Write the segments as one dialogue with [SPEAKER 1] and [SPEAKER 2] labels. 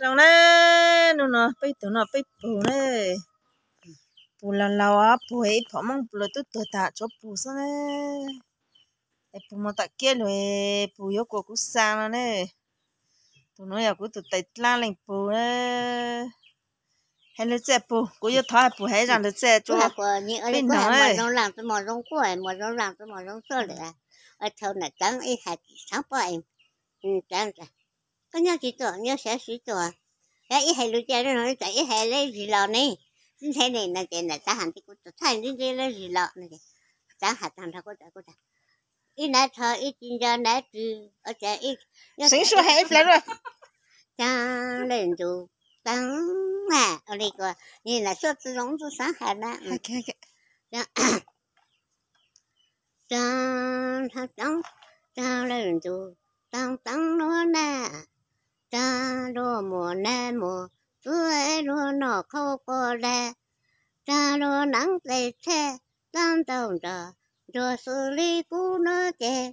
[SPEAKER 1] rong nè nó nó bây tụ nó bây bù nè bù là lâu á bù ấy phỏ mong bù là tụ tụ tạ cho bù xong nè ấy bù mà tạ kia rồi bù yếu của cú xa nó nè tụ nó yếu của tụ tay la lên bù nè hay là chế bù cú yếu thọ bù hay rằng là chế cho bên nó ấy mà rong làm cho mà rong quẩy mà rong làm cho mà rong sơ lửa ở thâu này trắng ít hạt sáng bò em ừ, trắng rồi có nhau chỉ tổ nhau sẽ chỉ tổ ya i hai lúc chơi nó chạy i hai lấy gì lọ này xin thế này là cái này ta hẳn thì cũng tổ thay nên cái lấy gì lọ này ta hẳn thằng thằng cô ta cô ta i nãy thơ i chín giờ nãy trừ ở trẻ i xin số hai phải rồi tăng lên tu tăng à ở đây coi nhìn là số tự động số sáng hạt đó tăng tăng tăng lên tu tăng tăng mùa nè mùa chú ấy luôn khô khâu cô đè cha luôn nắng tây che tam tổng trò rồi xử lý cú nó chè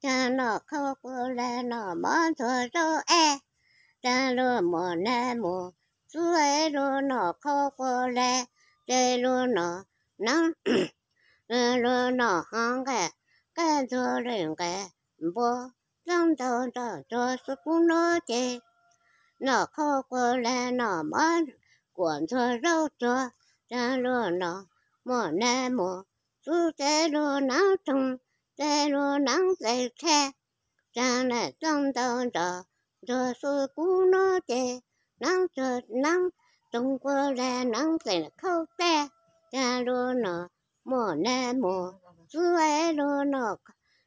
[SPEAKER 1] cha nó khô cô đè nó món thừa rau e cha luôn mùa nè mùa chú ấy luôn nó khâu cô đè đây luôn nó nắng luôn nó hăng cái cái rồi cái bố trong đầu trò trò sự cú nó chè nó khó quá lê nó mỡ cuộn cho rau cho ra lúa nở mỏ nè mò chú tê lúa nắng trùng tê lúa nắng dây khe cha nè trong đầu trở cho sư cú nó chê nắng trời nắng trùng cô lê nắng dây khâu tê cha lúa nở mỏ nè mò chú ấy lúa nở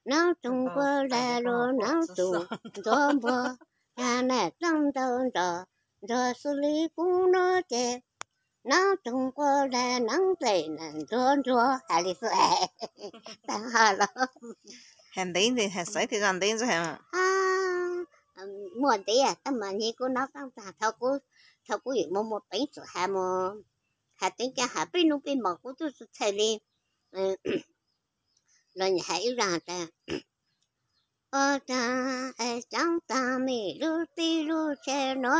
[SPEAKER 1] nắng trùng ờ, cô lê ờ, lúa ờ, nắng trùng cho mưa cha mẹ trong đơn trợ rồi xử lý cũng nó chè nó trông qua là nắng tệ là rô rô hà lý sư hệ tăng hà lắm hèn thì hèn sấy thì gần đến rồi hèn à à tâm mà như cô nó tăng thao cô thao cô dùng một một bánh sữa hà mò hà tính cả hà bên lúc bên mỏ cô tôi ô cha e chẳng ta mi lu ti lu che nó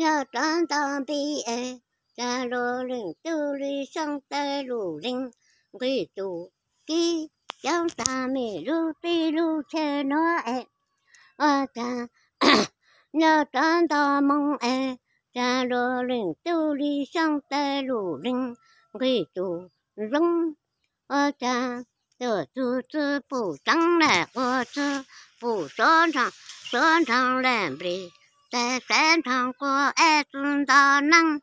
[SPEAKER 1] nhớ tan ta bi e cha lô linh tu li sang ta lu linh quy tu ki chẳng ta mi lu ti lu che nó e ô ờ, cha nhớ tan ta mong e cha lô linh tu li sang ta lu linh quy tu rung ô cha 这主子不长来，我这不擅长，擅长难比在山场过日子的难。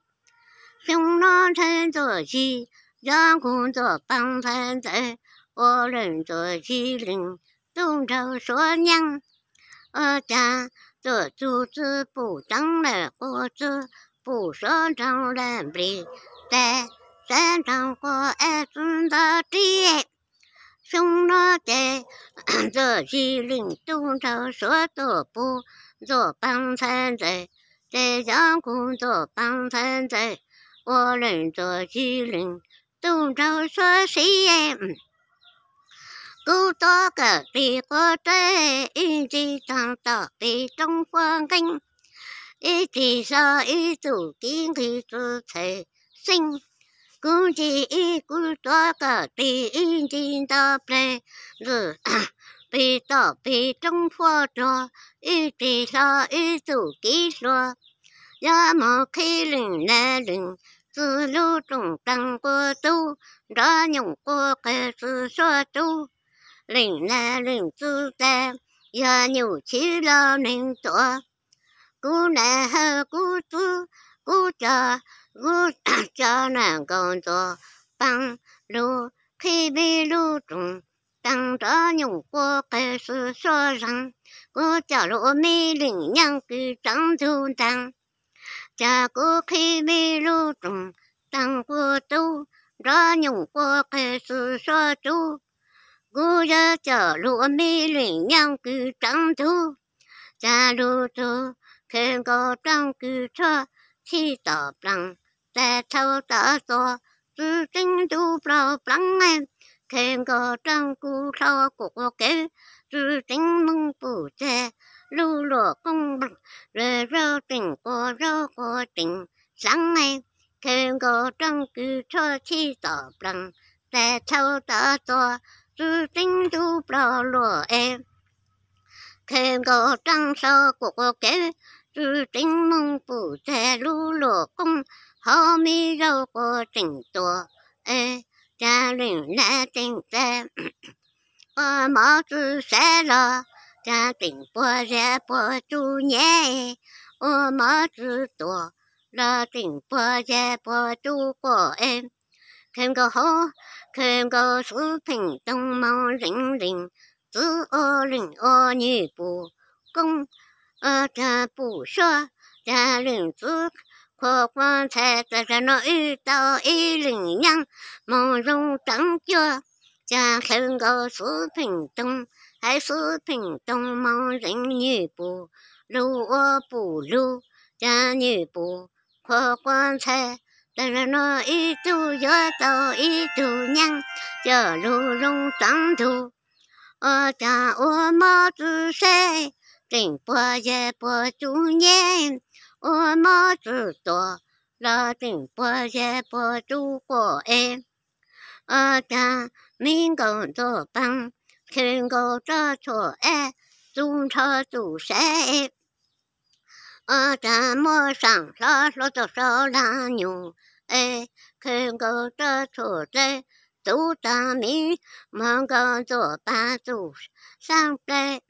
[SPEAKER 1] 穷人做七，养狗做帮衬者，我人做七零，动手说娘。我讲这竹子不长了，我这不生长，难比在山场过日子的难。中了的，这是领东朝说多不做帮参贼，在江工作帮参贼，我能做机灵，东朝说谁也嗯。古多个比国对，一起长大比中国根，一起说一组经济之才，幸福。cũng chỉ cũng cho cả tiền tiền ta ple rồi bị tỏ bị trong pho trò y bị lo y chủ kỹ lo ya mà khi lừng nè lừng sư lưu trùng tăng của tu đó nhung của kẻ sư so tu lừng nè lừng sư ta ya nhiều chỉ lo nên tổ cô nè hơ cú tu cô chờ cô cho nàng con cho băng lu khi bị lu trùng tăng trở nhung qua kê sư so rằng cô cho lỗ mi lĩnh nhân kỳ trắng thu tăng cha cô khi bi lu trùng tăng cô tu rõ nhung qua kê sư so tu cô ra cho lỗ mi lĩnh nhân kỳ trắng thu cha lu tu khen cô trắng kỳ cho khi tỏ rằng แต่เท่าตาตัวซื้อจริงดูเปล่าปลังไงเทงก็จังกูเท่ากูเก๋ซื้อจริงมึงปู่เจลู่หลวกงบังเรือเราติ่งก็เราก็ติ่งสังไงเทงก็จังกูเท่าที่ต่อปลังแต่เท่าตาตัวซื้อจริงดูเปล่าหลัวเอเทงก็จังเท่ากูเก๋ซื้อจริงมึงปู่เจลู่หลวกง后面绕过整座，哎，家人来等待，我帽子晒了，咱等波热波猪年，我帽子多了等波热波猪过哎。看个好，看个视频，东忙零零，自我零我女不公，我咱不说，咱人自。khó quan thế là ra nó y tao y linh nhang màu rung trắng chưa cha khen gò số thành tông hãy số thành tông mau rảnh như bù lưu ô bù lưu cha như bù khó quan thế là ra nó y tu gió tao y tu nhang chờ lưu rung trắng thu ô cha ô mơ tu xe tình bùa dê bùa chú nhang 我妈知道，老丁伯也不住过哎，我家民工作帮，天狗这错哎，中车主谁？我家莫上老老多少拉牛哎，天狗这错在。都大明，忙工作把主上在，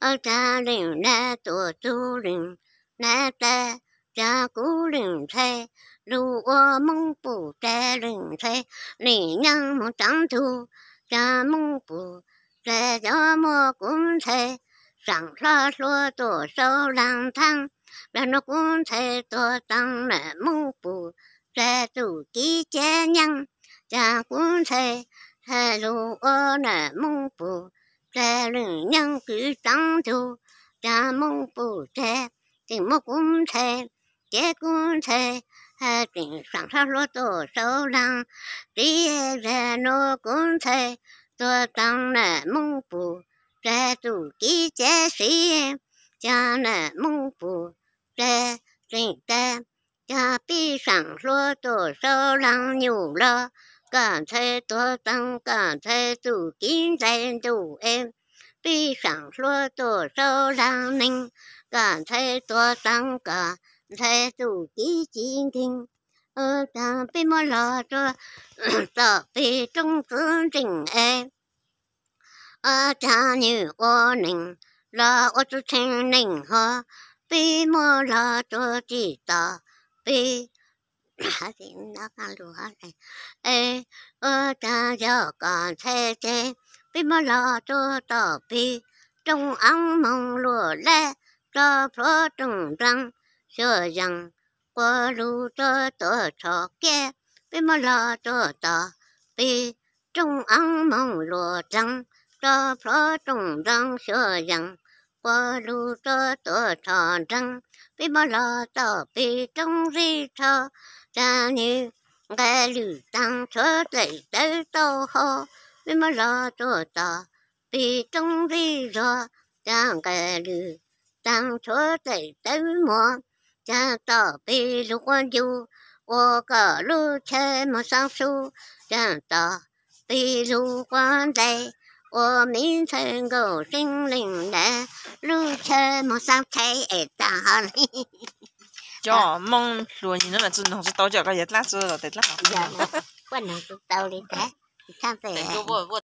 [SPEAKER 1] 我家领来做主人。nè tè cha cú đừng thê lu ô mong bù tè đừng thê nỉ nhân một trắng thu cha mong bù tè cho mua cũng thê sẵn lo xua lang thang là nó cũng thê tổ tăng nè mong bù tè chủ ký che nhân cha cũng thê thê lu ô nè mong bù tè cứ trắng thu cha mong bù thì mô cũng thề chế cũng thề tình sẵn sàng lô tổ sâu lăng tí ra nô cũng thề tôi tăng nè mông bù ra tù ký chế sĩ cha nè mông bù ra tình ta cha bi sẵn lô tổ sâu lăng nhiều lo cảm thấy tôi tăng cảm thấy tù kín dành tù em bi sẵn lô tổ sâu lăng ninh cả thấy tua tăng cả thấy tu ký chính thinh ở ta bị mò lò cho ta bị trung tướng tình e ở ta như ô ninh là ô chú thanh ninh ho bị mò lò cho chỉ ta bị hả thì nó ăn lúa này ê ở ta giờ còn thế thế bị mò lò cho ta bị trong ăn mong lúa lẹ cho phó trùng răng sơ răng qua lu cho tờ trò kia bị mà lo cho tờ bị trung ăn mong lùa răng cho phó trùng răng sơ răng qua lu cho tờ trò răng bị mà lo tờ bị trong ri thơ cha như nghe lử tăng sơ tẩy tới tô hô bị mà lo cho tờ bị trong ri rồi cha nghe lử 当初在怎么家到北路光就我个路前没上树，家到北路光在我名称个心灵来路前没上菜哎当好哩。叫梦罗你那么子弄是刀脚个也拉子了得拉。呀，我能知道哩的，你看呗。我我。